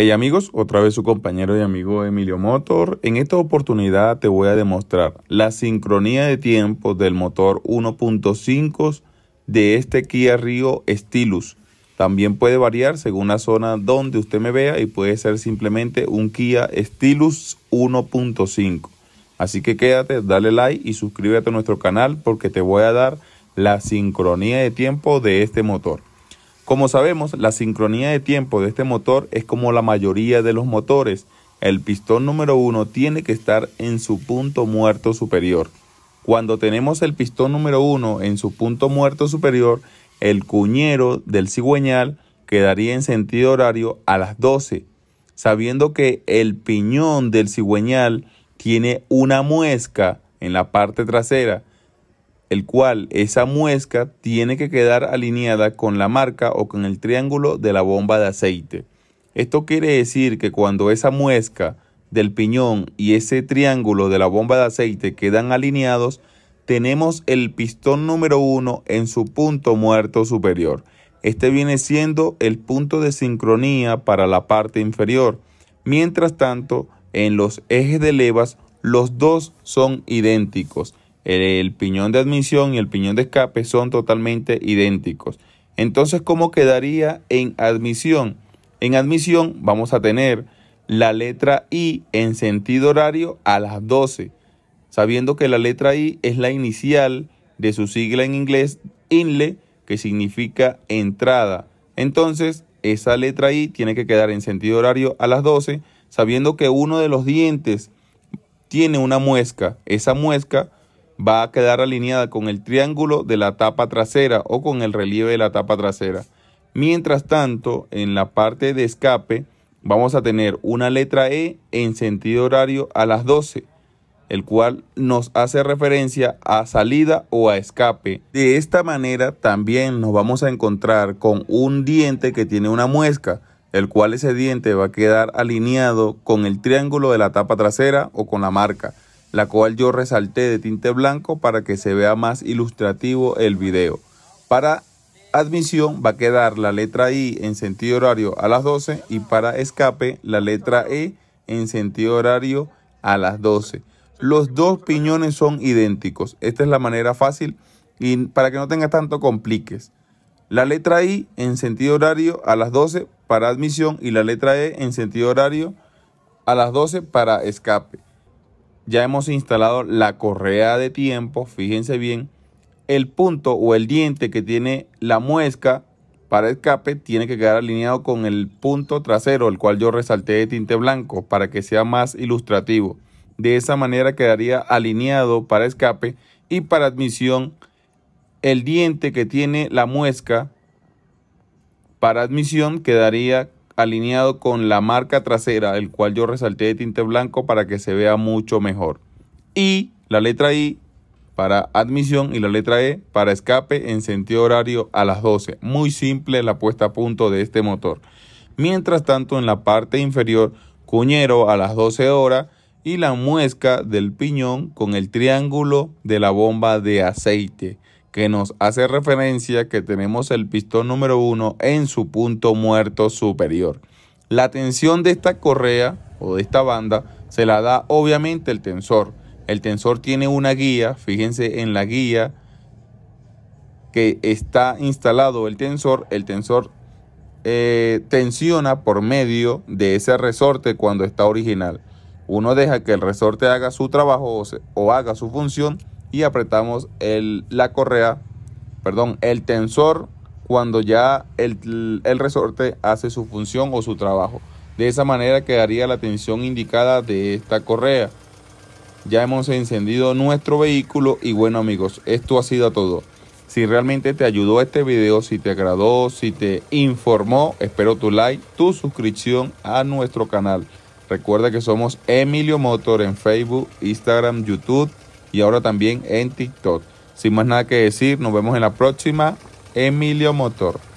Hey amigos, otra vez su compañero y amigo Emilio Motor. En esta oportunidad te voy a demostrar la sincronía de tiempo del motor 1.5 de este Kia Rio Stylus. También puede variar según la zona donde usted me vea y puede ser simplemente un Kia Stylus 1.5. Así que quédate, dale like y suscríbete a nuestro canal porque te voy a dar la sincronía de tiempo de este motor. Como sabemos, la sincronía de tiempo de este motor es como la mayoría de los motores. El pistón número 1 tiene que estar en su punto muerto superior. Cuando tenemos el pistón número 1 en su punto muerto superior, el cuñero del cigüeñal quedaría en sentido horario a las 12, sabiendo que el piñón del cigüeñal tiene una muesca en la parte trasera el cual esa muesca tiene que quedar alineada con la marca o con el triángulo de la bomba de aceite. Esto quiere decir que cuando esa muesca del piñón y ese triángulo de la bomba de aceite quedan alineados, tenemos el pistón número 1 en su punto muerto superior. Este viene siendo el punto de sincronía para la parte inferior. Mientras tanto, en los ejes de levas, los dos son idénticos el piñón de admisión y el piñón de escape son totalmente idénticos. Entonces, ¿cómo quedaría en admisión? En admisión vamos a tener la letra I en sentido horario a las 12, sabiendo que la letra I es la inicial de su sigla en inglés INLE, que significa entrada. Entonces, esa letra I tiene que quedar en sentido horario a las 12, sabiendo que uno de los dientes tiene una muesca. Esa muesca va a quedar alineada con el triángulo de la tapa trasera o con el relieve de la tapa trasera. Mientras tanto, en la parte de escape vamos a tener una letra E en sentido horario a las 12, el cual nos hace referencia a salida o a escape. De esta manera también nos vamos a encontrar con un diente que tiene una muesca, el cual ese diente va a quedar alineado con el triángulo de la tapa trasera o con la marca la cual yo resalté de tinte blanco para que se vea más ilustrativo el video. Para admisión va a quedar la letra I en sentido horario a las 12 y para escape la letra E en sentido horario a las 12. Los dos piñones son idénticos. Esta es la manera fácil y para que no tengas tanto compliques. La letra I en sentido horario a las 12 para admisión y la letra E en sentido horario a las 12 para escape ya hemos instalado la correa de tiempo, fíjense bien, el punto o el diente que tiene la muesca para escape tiene que quedar alineado con el punto trasero, el cual yo resalté de tinte blanco para que sea más ilustrativo. De esa manera quedaría alineado para escape y para admisión el diente que tiene la muesca para admisión quedaría alineado con la marca trasera, el cual yo resalté de tinte blanco para que se vea mucho mejor. Y la letra I para admisión y la letra E para escape en sentido horario a las 12. Muy simple la puesta a punto de este motor. Mientras tanto, en la parte inferior, cuñero a las 12 horas y la muesca del piñón con el triángulo de la bomba de aceite que nos hace referencia que tenemos el pistón número 1 en su punto muerto superior. La tensión de esta correa o de esta banda se la da obviamente el tensor. El tensor tiene una guía, fíjense en la guía que está instalado el tensor, el tensor eh, tensiona por medio de ese resorte cuando está original. Uno deja que el resorte haga su trabajo o haga su función y apretamos el, la correa, perdón, el tensor cuando ya el, el resorte hace su función o su trabajo. De esa manera quedaría la tensión indicada de esta correa. Ya hemos encendido nuestro vehículo y bueno amigos, esto ha sido todo. Si realmente te ayudó este video, si te agradó, si te informó, espero tu like, tu suscripción a nuestro canal. Recuerda que somos Emilio Motor en Facebook, Instagram, YouTube y ahora también en TikTok. Sin más nada que decir, nos vemos en la próxima. Emilio Motor.